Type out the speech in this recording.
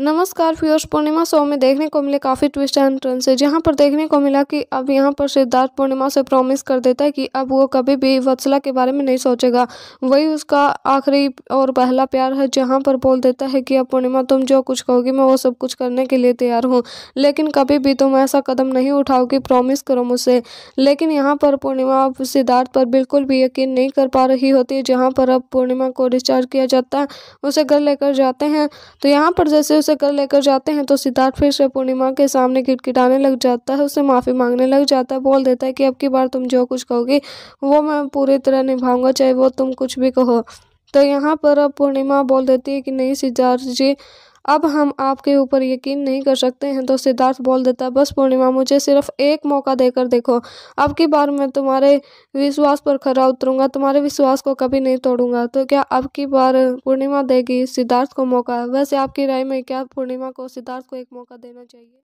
नमस्कार फ्यूर्स पूर्णिमा शो में देखने को मिले काफ़ी ट्विस्ट एंड टर्न से जहाँ पर देखने को मिला कि अब यहाँ पर सिद्धार्थ पूर्णिमा से प्रॉमिस कर देता है कि अब वो कभी भी वत्सला के बारे में नहीं सोचेगा वही उसका आखिरी और पहला प्यार है जहाँ पर बोल देता है कि अब पूर्णिमा तुम जो कुछ कहोगी मैं वो सब कुछ करने के लिए तैयार हूँ लेकिन कभी भी तुम ऐसा कदम नहीं उठाओगी प्रॉमिस करो मुझसे लेकिन यहाँ पर पूर्णिमा अब सिद्धार्थ पर बिल्कुल भी यकीन नहीं कर पा रही होती है जहाँ पर अब पूर्णिमा को डिस्चार्ज किया जाता है उसे घर लेकर जाते हैं तो यहाँ पर जैसे से कर लेकर जाते हैं तो सिद्धार्थ फिर से पूर्णिमा के सामने किटकिटाने लग जाता है उसे माफ़ी मांगने लग जाता है बोल देता है कि अब की बार तुम जो कुछ कहोगे वो मैं पूरी तरह निभाऊंगा चाहे वो तुम कुछ भी कहो तो यहाँ पर अब पूर्णिमा बोल देती है कि नहीं सिद्धार्थ जी अब हम आपके ऊपर यकीन नहीं कर सकते हैं तो सिद्धार्थ बोल देता बस पूर्णिमा मुझे सिर्फ एक मौका देकर देखो अब की बार मैं तुम्हारे विश्वास पर खरा उतरूंगा तुम्हारे विश्वास को कभी नहीं तोड़ूंगा तो क्या अब की बार पूर्णिमा देगी सिद्धार्थ को मौका वैसे आपकी राय में क्या पूर्णिमा को सिद्धार्थ को एक मौका देना चाहिए